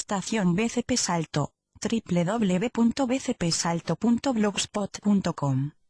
Estación BCP Salto, www.bcpsalto.blogspot.com